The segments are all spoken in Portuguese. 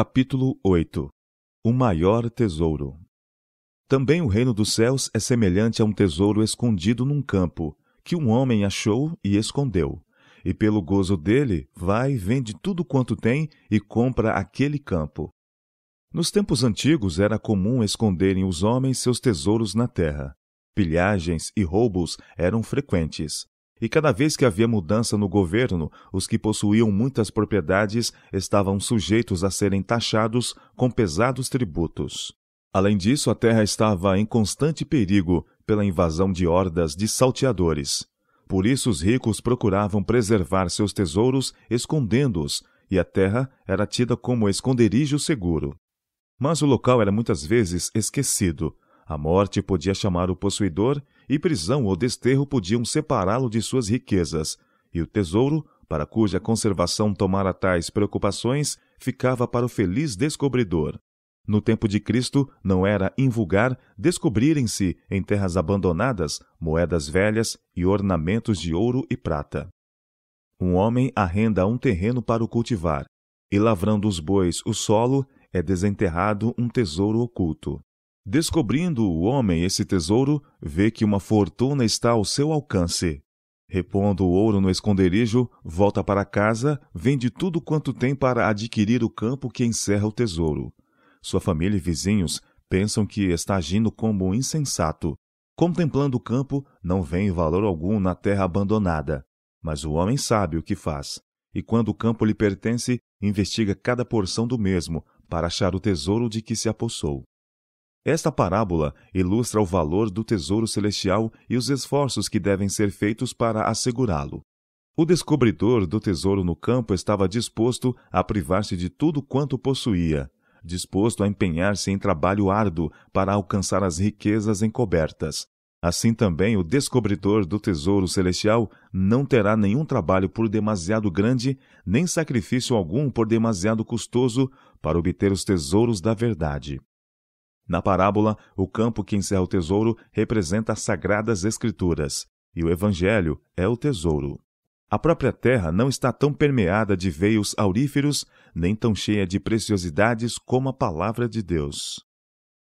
Capítulo 8 O maior tesouro Também o reino dos céus é semelhante a um tesouro escondido num campo, que um homem achou e escondeu. E pelo gozo dele, vai, vende tudo quanto tem e compra aquele campo. Nos tempos antigos era comum esconderem os homens seus tesouros na terra. Pilhagens e roubos eram frequentes. E cada vez que havia mudança no governo, os que possuíam muitas propriedades estavam sujeitos a serem taxados com pesados tributos. Além disso, a terra estava em constante perigo pela invasão de hordas de salteadores. Por isso, os ricos procuravam preservar seus tesouros escondendo-os, e a terra era tida como esconderijo seguro. Mas o local era muitas vezes esquecido. A morte podia chamar o possuidor e prisão ou desterro podiam separá-lo de suas riquezas, e o tesouro, para cuja conservação tomara tais preocupações, ficava para o feliz descobridor. No tempo de Cristo, não era invulgar descobrirem-se, em terras abandonadas, moedas velhas e ornamentos de ouro e prata. Um homem arrenda um terreno para o cultivar, e lavrando os bois o solo, é desenterrado um tesouro oculto. Descobrindo o homem esse tesouro, vê que uma fortuna está ao seu alcance. Repondo o ouro no esconderijo, volta para casa, vende tudo quanto tem para adquirir o campo que encerra o tesouro. Sua família e vizinhos pensam que está agindo como um insensato. Contemplando o campo, não vem valor algum na terra abandonada. Mas o homem sabe o que faz, e quando o campo lhe pertence, investiga cada porção do mesmo para achar o tesouro de que se apossou. Esta parábola ilustra o valor do tesouro celestial e os esforços que devem ser feitos para assegurá-lo. O descobridor do tesouro no campo estava disposto a privar-se de tudo quanto possuía, disposto a empenhar-se em trabalho árduo para alcançar as riquezas encobertas. Assim também o descobridor do tesouro celestial não terá nenhum trabalho por demasiado grande, nem sacrifício algum por demasiado custoso para obter os tesouros da verdade. Na parábola, o campo que encerra o tesouro representa as sagradas escrituras, e o evangelho é o tesouro. A própria terra não está tão permeada de veios auríferos, nem tão cheia de preciosidades como a palavra de Deus.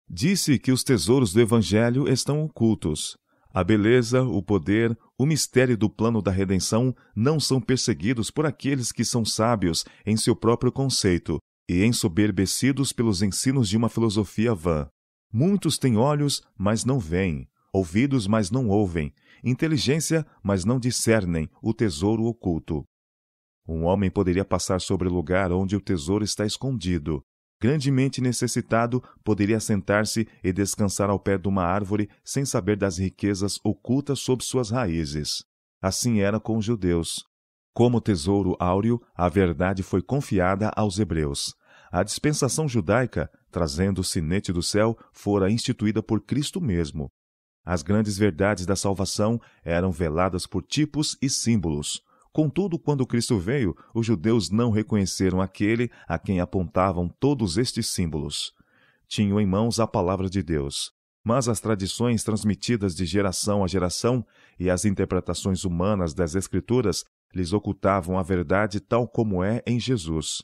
Disse que os tesouros do evangelho estão ocultos. A beleza, o poder, o mistério do plano da redenção não são perseguidos por aqueles que são sábios em seu próprio conceito, e ensoberbecidos pelos ensinos de uma filosofia vã. Muitos têm olhos, mas não veem, ouvidos, mas não ouvem, inteligência, mas não discernem o tesouro oculto. Um homem poderia passar sobre o lugar onde o tesouro está escondido. Grandemente necessitado, poderia sentar-se e descansar ao pé de uma árvore sem saber das riquezas ocultas sob suas raízes. Assim era com os judeus. Como tesouro áureo, a verdade foi confiada aos hebreus. A dispensação judaica, trazendo o sinete do céu, fora instituída por Cristo mesmo. As grandes verdades da salvação eram veladas por tipos e símbolos. Contudo, quando Cristo veio, os judeus não reconheceram aquele a quem apontavam todos estes símbolos. Tinham em mãos a palavra de Deus, mas as tradições transmitidas de geração a geração e as interpretações humanas das Escrituras lhes ocultavam a verdade tal como é em Jesus.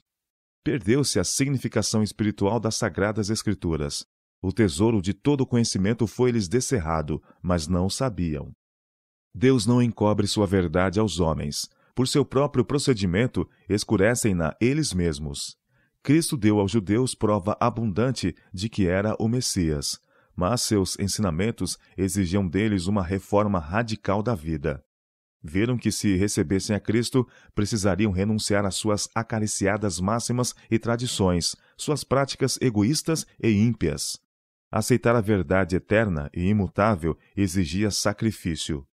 Perdeu-se a significação espiritual das Sagradas Escrituras. O tesouro de todo conhecimento foi-lhes descerrado, mas não sabiam. Deus não encobre sua verdade aos homens. Por seu próprio procedimento, escurecem-na eles mesmos. Cristo deu aos judeus prova abundante de que era o Messias, mas seus ensinamentos exigiam deles uma reforma radical da vida. Viram que, se recebessem a Cristo, precisariam renunciar às suas acariciadas máximas e tradições, suas práticas egoístas e ímpias. Aceitar a verdade eterna e imutável exigia sacrifício.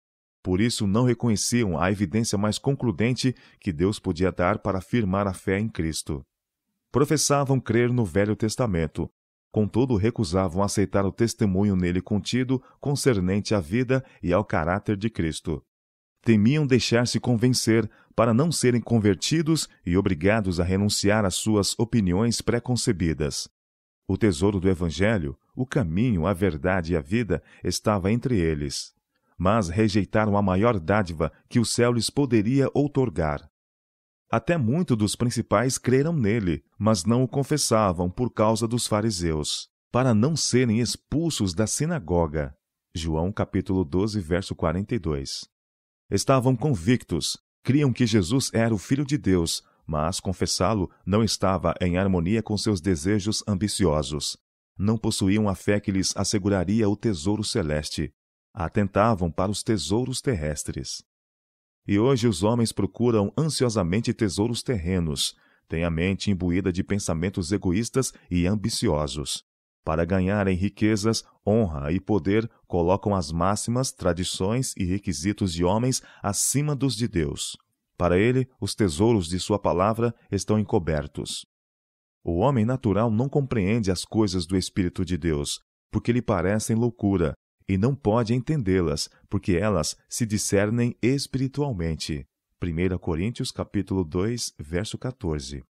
Por isso, não reconheciam a evidência mais concludente que Deus podia dar para afirmar a fé em Cristo. Professavam crer no Velho Testamento, contudo, recusavam aceitar o testemunho nele contido concernente à vida e ao caráter de Cristo temiam deixar-se convencer para não serem convertidos e obrigados a renunciar às suas opiniões preconcebidas. O tesouro do Evangelho, o caminho, a verdade e a vida estava entre eles. Mas rejeitaram a maior dádiva que o céu lhes poderia outorgar. Até muitos dos principais creram nele, mas não o confessavam por causa dos fariseus, para não serem expulsos da sinagoga. João capítulo 12, verso 42. Estavam convictos, criam que Jesus era o Filho de Deus, mas confessá-lo não estava em harmonia com seus desejos ambiciosos. Não possuíam a fé que lhes asseguraria o tesouro celeste. Atentavam para os tesouros terrestres. E hoje os homens procuram ansiosamente tesouros terrenos, têm a mente imbuída de pensamentos egoístas e ambiciosos. Para ganharem riquezas, honra e poder, colocam as máximas, tradições e requisitos de homens acima dos de Deus. Para ele, os tesouros de sua palavra estão encobertos. O homem natural não compreende as coisas do Espírito de Deus, porque lhe parecem loucura, e não pode entendê-las, porque elas se discernem espiritualmente. 1 Coríntios capítulo 2, verso 14.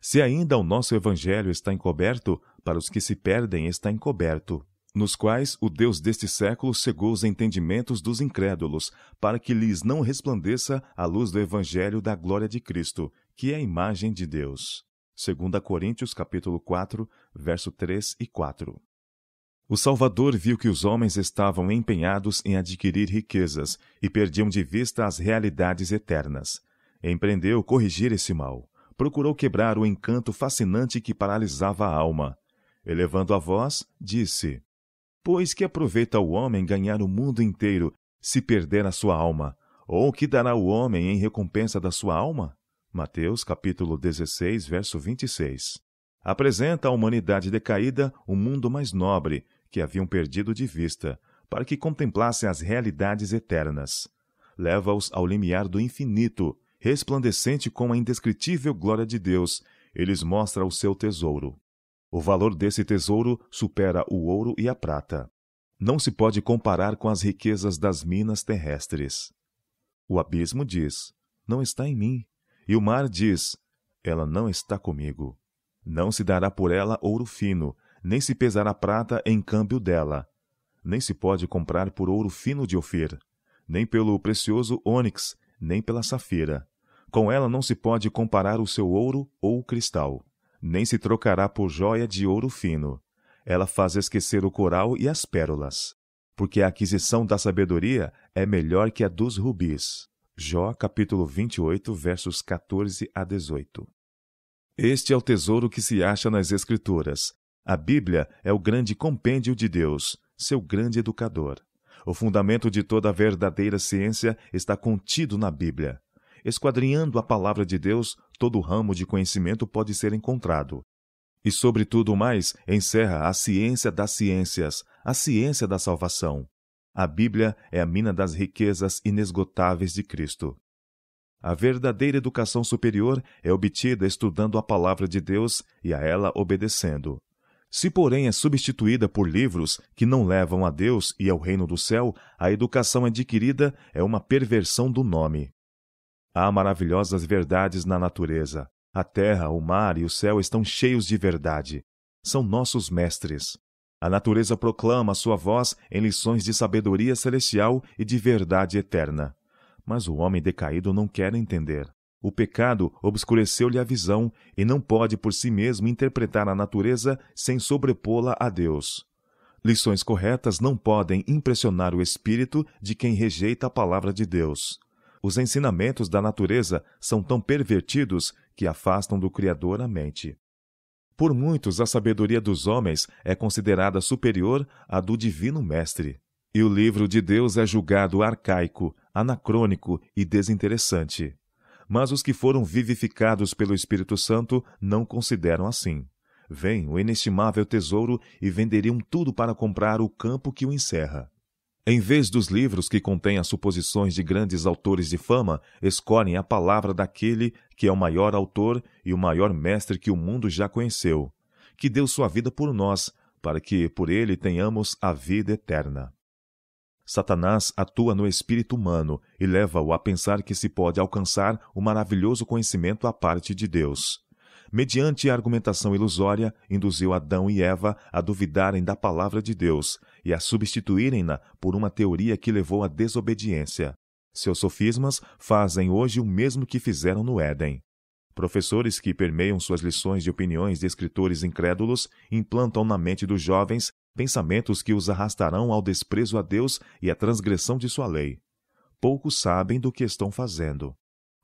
Se ainda o nosso evangelho está encoberto, para os que se perdem está encoberto, nos quais o Deus deste século cegou os entendimentos dos incrédulos, para que lhes não resplandeça a luz do evangelho da glória de Cristo, que é a imagem de Deus. 2 Coríntios capítulo 4, verso 3 e 4. O Salvador viu que os homens estavam empenhados em adquirir riquezas e perdiam de vista as realidades eternas. Empreendeu corrigir esse mal procurou quebrar o encanto fascinante que paralisava a alma. Elevando a voz, disse: Pois que aproveita o homem ganhar o mundo inteiro se perder a sua alma? Ou que dará o homem em recompensa da sua alma? Mateus capítulo 16, verso 26. Apresenta à humanidade decaída o um mundo mais nobre que haviam perdido de vista, para que contemplassem as realidades eternas. Leva-os ao limiar do infinito, resplandecente com a indescritível glória de Deus, eles mostra o seu tesouro. O valor desse tesouro supera o ouro e a prata. Não se pode comparar com as riquezas das minas terrestres. O abismo diz: Não está em mim. E o mar diz: Ela não está comigo. Não se dará por ela ouro fino, nem se pesará prata em câmbio dela. Nem se pode comprar por ouro fino de Ofir, nem pelo precioso ônix, nem pela safira. Com ela não se pode comparar o seu ouro ou o cristal, nem se trocará por jóia de ouro fino. Ela faz esquecer o coral e as pérolas, porque a aquisição da sabedoria é melhor que a dos rubis. Jó capítulo 28, versos 14 a 18. Este é o tesouro que se acha nas Escrituras. A Bíblia é o grande compêndio de Deus, seu grande educador. O fundamento de toda a verdadeira ciência está contido na Bíblia. Esquadrinhando a palavra de Deus, todo ramo de conhecimento pode ser encontrado. E sobre tudo mais, encerra a ciência das ciências, a ciência da salvação. A Bíblia é a mina das riquezas inesgotáveis de Cristo. A verdadeira educação superior é obtida estudando a palavra de Deus e a ela obedecendo. Se, porém, é substituída por livros que não levam a Deus e ao reino do céu, a educação adquirida é uma perversão do nome. Há maravilhosas verdades na natureza. A terra, o mar e o céu estão cheios de verdade. São nossos mestres. A natureza proclama a sua voz em lições de sabedoria celestial e de verdade eterna. Mas o homem decaído não quer entender. O pecado obscureceu-lhe a visão e não pode por si mesmo interpretar a natureza sem sobrepô-la a Deus. Lições corretas não podem impressionar o espírito de quem rejeita a palavra de Deus. Os ensinamentos da natureza são tão pervertidos que afastam do Criador a mente. Por muitos, a sabedoria dos homens é considerada superior à do Divino Mestre. E o livro de Deus é julgado arcaico, anacrônico e desinteressante. Mas os que foram vivificados pelo Espírito Santo não consideram assim. Vem o inestimável tesouro e venderiam tudo para comprar o campo que o encerra. Em vez dos livros que contêm as suposições de grandes autores de fama, escolhem a palavra daquele que é o maior autor e o maior mestre que o mundo já conheceu, que deu sua vida por nós, para que por ele tenhamos a vida eterna. Satanás atua no espírito humano e leva-o a pensar que se pode alcançar o maravilhoso conhecimento à parte de Deus. Mediante a argumentação ilusória, induziu Adão e Eva a duvidarem da palavra de Deus e a substituírem-na por uma teoria que levou à desobediência. Seus sofismas fazem hoje o mesmo que fizeram no Éden. Professores que permeiam suas lições de opiniões de escritores incrédulos implantam na mente dos jovens pensamentos que os arrastarão ao desprezo a Deus e à transgressão de sua lei. Poucos sabem do que estão fazendo.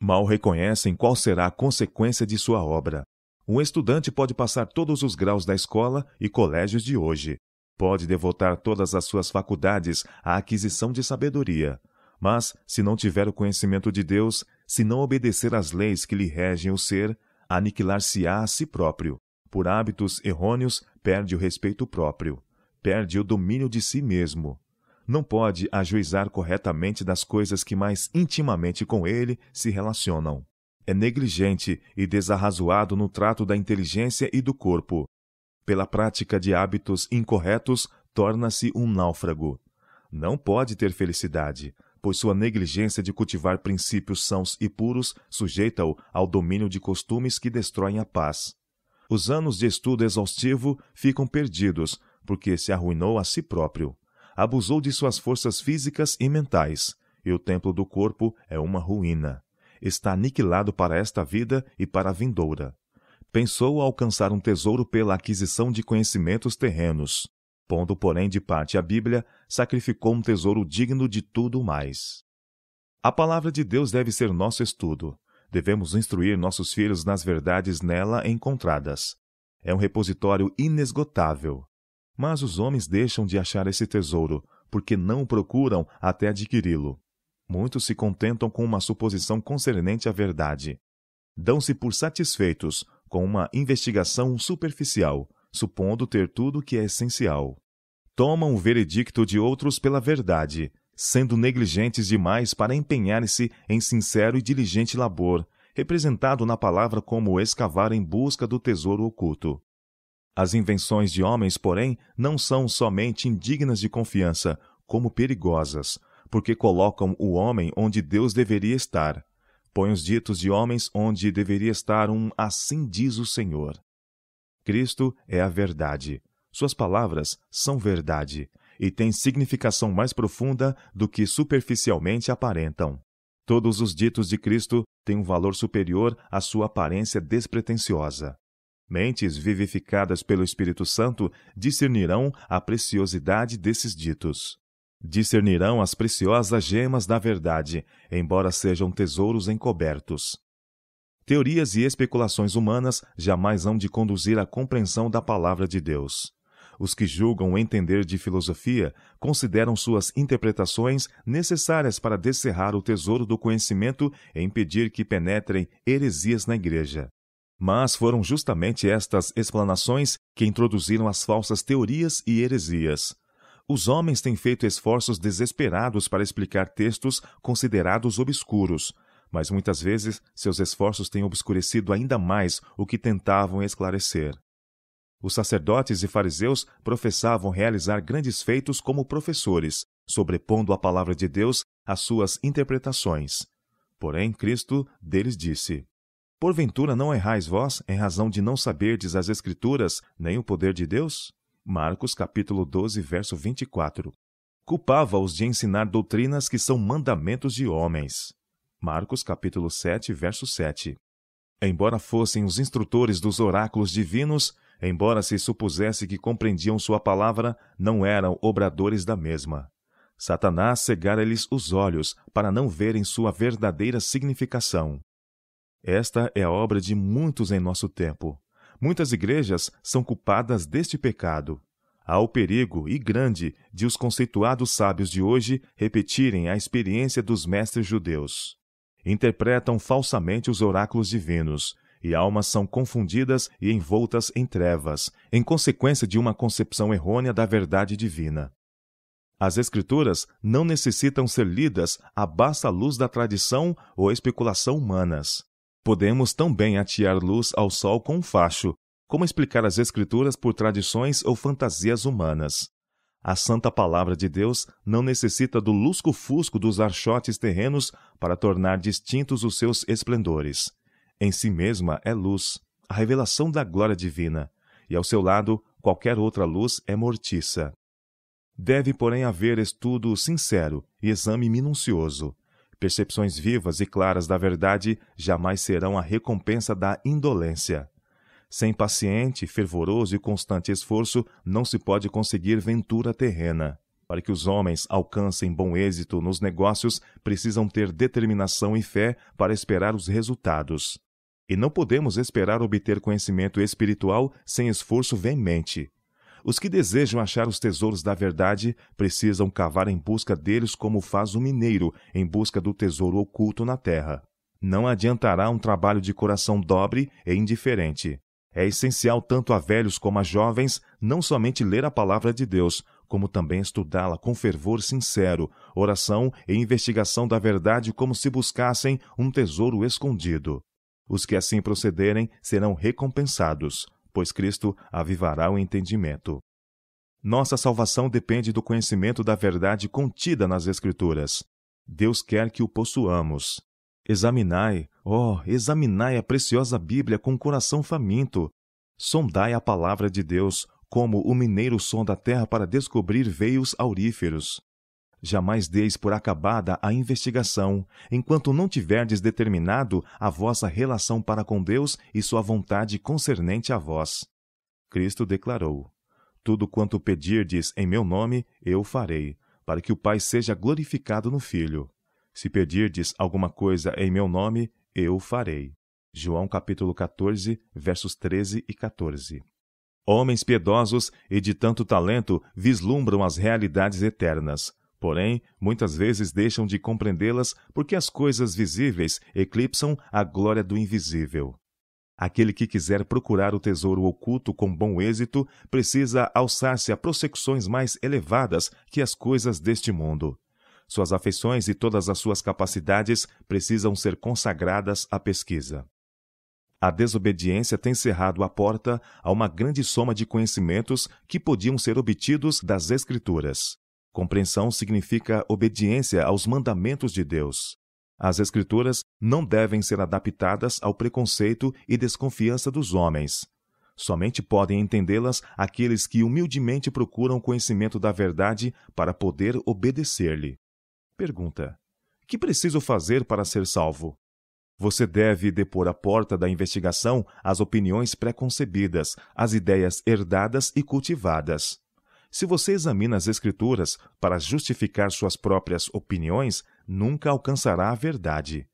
Mal reconhecem qual será a consequência de sua obra. Um estudante pode passar todos os graus da escola e colégios de hoje. Pode devotar todas as suas faculdades à aquisição de sabedoria. Mas, se não tiver o conhecimento de Deus, se não obedecer às leis que lhe regem o ser, aniquilar-se-á a si próprio. Por hábitos errôneos, perde o respeito próprio perde o domínio de si mesmo. Não pode ajuizar corretamente das coisas que mais intimamente com ele se relacionam. É negligente e desarrazoado no trato da inteligência e do corpo. Pela prática de hábitos incorretos, torna-se um náufrago. Não pode ter felicidade, pois sua negligência de cultivar princípios sãos e puros sujeita-o ao domínio de costumes que destroem a paz. Os anos de estudo exaustivo ficam perdidos, porque se arruinou a si próprio. Abusou de suas forças físicas e mentais, e o templo do corpo é uma ruína. Está aniquilado para esta vida e para a vindoura. Pensou alcançar um tesouro pela aquisição de conhecimentos terrenos. Pondo, porém, de parte a Bíblia, sacrificou um tesouro digno de tudo mais. A palavra de Deus deve ser nosso estudo. Devemos instruir nossos filhos nas verdades nela encontradas. É um repositório inesgotável. Mas os homens deixam de achar esse tesouro, porque não o procuram até adquiri-lo. Muitos se contentam com uma suposição concernente à verdade. Dão-se por satisfeitos com uma investigação superficial, supondo ter tudo o que é essencial. Tomam o veredicto de outros pela verdade, sendo negligentes demais para empenhar-se em sincero e diligente labor, representado na palavra como escavar em busca do tesouro oculto. As invenções de homens, porém, não são somente indignas de confiança, como perigosas, porque colocam o homem onde Deus deveria estar. Põe os ditos de homens onde deveria estar um assim diz o Senhor. Cristo é a verdade. Suas palavras são verdade e têm significação mais profunda do que superficialmente aparentam. Todos os ditos de Cristo têm um valor superior à sua aparência despretensiosa. Mentes vivificadas pelo Espírito Santo discernirão a preciosidade desses ditos. Discernirão as preciosas gemas da verdade, embora sejam tesouros encobertos. Teorias e especulações humanas jamais hão de conduzir à compreensão da palavra de Deus. Os que julgam entender de filosofia consideram suas interpretações necessárias para descerrar o tesouro do conhecimento e impedir que penetrem heresias na igreja. Mas foram justamente estas explanações que introduziram as falsas teorias e heresias. Os homens têm feito esforços desesperados para explicar textos considerados obscuros, mas muitas vezes seus esforços têm obscurecido ainda mais o que tentavam esclarecer. Os sacerdotes e fariseus professavam realizar grandes feitos como professores, sobrepondo a palavra de Deus às suas interpretações. Porém, Cristo deles disse: Porventura não errais vós em razão de não saberdes as Escrituras nem o poder de Deus? Marcos capítulo 12, verso 24. Culpava-os de ensinar doutrinas que são mandamentos de homens. Marcos capítulo 7, verso 7. Embora fossem os instrutores dos oráculos divinos, embora se supusesse que compreendiam sua palavra, não eram obradores da mesma. Satanás cegara-lhes os olhos para não verem sua verdadeira significação. Esta é a obra de muitos em nosso tempo. Muitas igrejas são culpadas deste pecado. Há o perigo, e grande, de os conceituados sábios de hoje repetirem a experiência dos mestres judeus. Interpretam falsamente os oráculos divinos, e almas são confundidas e envoltas em trevas, em consequência de uma concepção errônea da verdade divina. As Escrituras não necessitam ser lidas à baixa luz da tradição ou especulação humanas. Podemos também atear luz ao sol com um facho, como explicar as Escrituras por tradições ou fantasias humanas. A Santa Palavra de Deus não necessita do lusco-fusco dos archotes terrenos para tornar distintos os seus esplendores. Em si mesma é luz, a revelação da glória divina, e ao seu lado qualquer outra luz é mortiça. Deve, porém, haver estudo sincero e exame minucioso, Percepções vivas e claras da verdade jamais serão a recompensa da indolência. Sem paciente, fervoroso e constante esforço, não se pode conseguir ventura terrena. Para que os homens alcancem bom êxito nos negócios, precisam ter determinação e fé para esperar os resultados. E não podemos esperar obter conhecimento espiritual sem esforço veemente. Os que desejam achar os tesouros da verdade precisam cavar em busca deles, como faz o mineiro em busca do tesouro oculto na terra. Não adiantará um trabalho de coração dobre e indiferente. É essencial tanto a velhos como a jovens não somente ler a palavra de Deus, como também estudá-la com fervor sincero, oração e investigação da verdade como se buscassem um tesouro escondido. Os que assim procederem serão recompensados pois Cristo avivará o entendimento. Nossa salvação depende do conhecimento da verdade contida nas Escrituras. Deus quer que o possuamos. Examinai, ó, oh, examinai a preciosa Bíblia com o coração faminto. Sondai a palavra de Deus, como o mineiro sonda a terra para descobrir veios auríferos. Jamais deis por acabada a investigação, enquanto não tiverdes determinado a vossa relação para com Deus e sua vontade concernente a vós. Cristo declarou: Tudo quanto pedirdes em meu nome, eu farei, para que o Pai seja glorificado no Filho. Se pedirdes alguma coisa em meu nome, eu farei. João capítulo 14, versos 13 e 14. Homens piedosos e de tanto talento vislumbram as realidades eternas, Porém, muitas vezes deixam de compreendê-las porque as coisas visíveis eclipsam a glória do invisível. Aquele que quiser procurar o tesouro oculto com bom êxito precisa alçar-se a prosecuções mais elevadas que as coisas deste mundo. Suas afeições e todas as suas capacidades precisam ser consagradas à pesquisa. A desobediência tem cerrado a porta a uma grande soma de conhecimentos que podiam ser obtidos das Escrituras. Compreensão significa obediência aos mandamentos de Deus. As Escrituras não devem ser adaptadas ao preconceito e desconfiança dos homens. Somente podem entendê-las aqueles que humildemente procuram conhecimento da verdade para poder obedecer-lhe. Pergunta: Que preciso fazer para ser salvo? Você deve depor à porta da investigação as opiniões preconcebidas, as ideias herdadas e cultivadas. Se você examina as Escrituras para justificar suas próprias opiniões, nunca alcançará a verdade.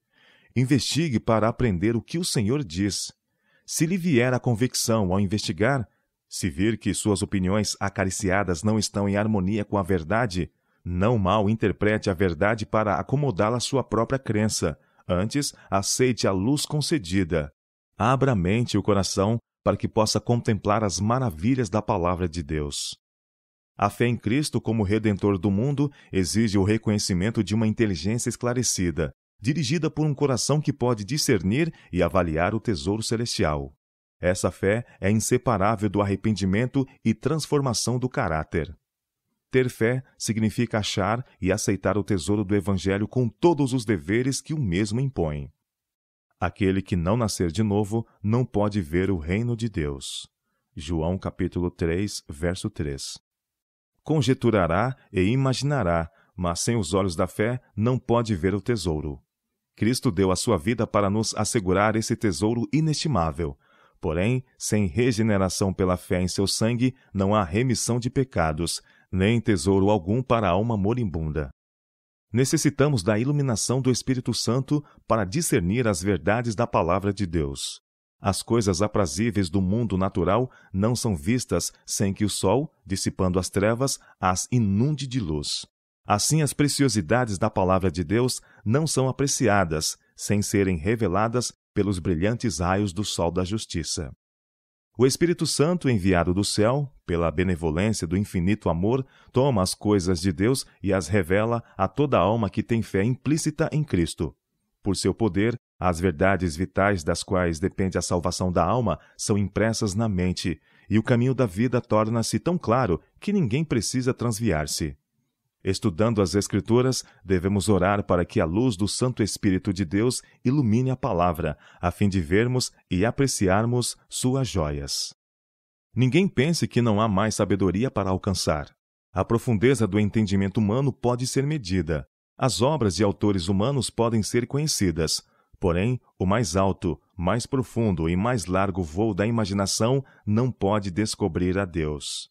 Investigue para aprender o que o Senhor diz. Se lhe vier a convicção ao investigar, se vir que suas opiniões acariciadas não estão em harmonia com a verdade, não mal interprete a verdade para acomodá-la à sua própria crença. Antes, aceite a luz concedida. Abra a mente e o coração para que possa contemplar as maravilhas da palavra de Deus. A fé em Cristo como Redentor do mundo exige o reconhecimento de uma inteligência esclarecida, dirigida por um coração que pode discernir e avaliar o tesouro celestial. Essa fé é inseparável do arrependimento e transformação do caráter. Ter fé significa achar e aceitar o tesouro do Evangelho com todos os deveres que o mesmo impõe. Aquele que não nascer de novo não pode ver o reino de Deus. João capítulo 3, verso 3 conjeturará e imaginará, mas sem os olhos da fé não pode ver o tesouro. Cristo deu a sua vida para nos assegurar esse tesouro inestimável. Porém, sem regeneração pela fé em seu sangue, não há remissão de pecados, nem tesouro algum para a alma moribunda. Necessitamos da iluminação do Espírito Santo para discernir as verdades da palavra de Deus. As coisas aprazíveis do mundo natural não são vistas sem que o sol, dissipando as trevas, as inunde de luz. Assim, as preciosidades da palavra de Deus não são apreciadas sem serem reveladas pelos brilhantes raios do sol da justiça. O Espírito Santo, enviado do céu, pela benevolência do infinito amor, toma as coisas de Deus e as revela a toda alma que tem fé implícita em Cristo. Por seu poder, as verdades vitais das quais depende a salvação da alma são impressas na mente, e o caminho da vida torna-se tão claro que ninguém precisa transviar-se. Estudando as Escrituras, devemos orar para que a luz do Santo Espírito de Deus ilumine a palavra, a fim de vermos e apreciarmos suas joias. Ninguém pense que não há mais sabedoria para alcançar. A profundeza do entendimento humano pode ser medida. As obras de autores humanos podem ser conhecidas, Porém, o mais alto, mais profundo e mais largo voo da imaginação não pode descobrir a Deus.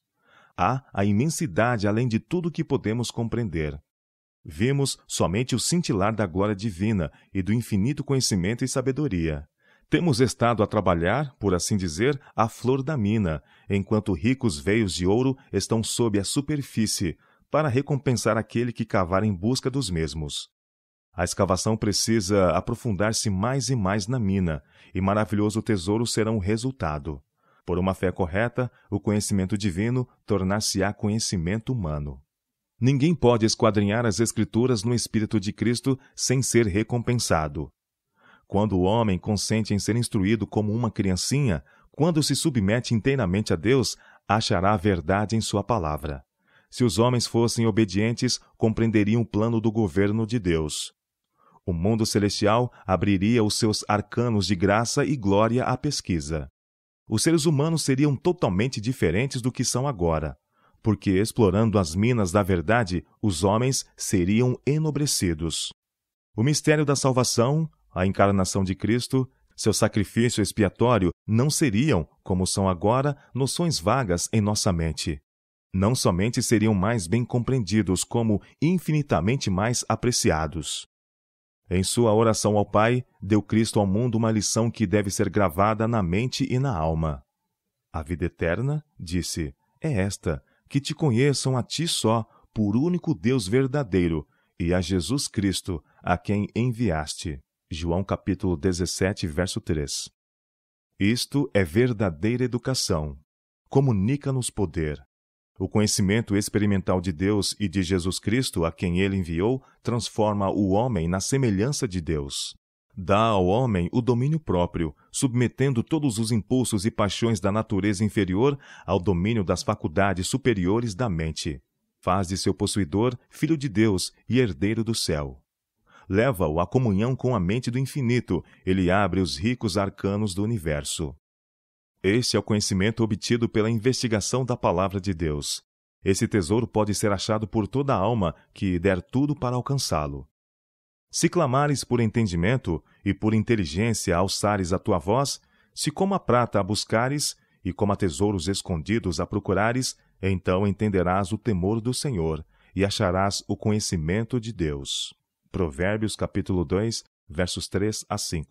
Há a imensidade além de tudo que podemos compreender. Vimos somente o cintilar da glória divina e do infinito conhecimento e sabedoria. Temos estado a trabalhar, por assim dizer, a flor da mina, enquanto ricos veios de ouro estão sob a superfície, para recompensar aquele que cavar em busca dos mesmos. A escavação precisa aprofundar-se mais e mais na mina, e maravilhoso tesouro será o resultado. Por uma fé correta, o conhecimento divino tornar-se-á conhecimento humano. Ninguém pode esquadrinhar as Escrituras no Espírito de Cristo sem ser recompensado. Quando o homem consente em ser instruído como uma criancinha, quando se submete inteiramente a Deus, achará a verdade em Sua palavra. Se os homens fossem obedientes, compreenderiam o plano do governo de Deus. O mundo celestial abriria os seus arcanos de graça e glória à pesquisa. Os seres humanos seriam totalmente diferentes do que são agora, porque explorando as minas da verdade, os homens seriam enobrecidos. O mistério da salvação, a encarnação de Cristo, seu sacrifício expiatório não seriam, como são agora, noções vagas em nossa mente. Não somente seriam mais bem compreendidos, como infinitamente mais apreciados. Em sua oração ao Pai, deu Cristo ao mundo uma lição que deve ser gravada na mente e na alma. A vida eterna, disse, é esta: que te conheçam a ti só, por único Deus verdadeiro, e a Jesus Cristo, a quem enviaste. João capítulo 17, verso 3. Isto é verdadeira educação. Comunica-nos poder, o conhecimento experimental de Deus e de Jesus Cristo, a quem ele enviou, transforma o homem na semelhança de Deus. Dá ao homem o domínio próprio, submetendo todos os impulsos e paixões da natureza inferior ao domínio das faculdades superiores da mente. Faz de seu possuidor filho de Deus e herdeiro do céu. Leva-o à comunhão com a mente do infinito, ele abre os ricos arcanos do universo. Este é o conhecimento obtido pela investigação da palavra de Deus. Esse tesouro pode ser achado por toda a alma que der tudo para alcançá-lo. Se clamares por entendimento e por inteligência alçares a tua voz, se como a prata a buscares e como a tesouros escondidos a procurares, então entenderás o temor do Senhor e acharás o conhecimento de Deus. Provérbios capítulo 2, versos 3 a 5.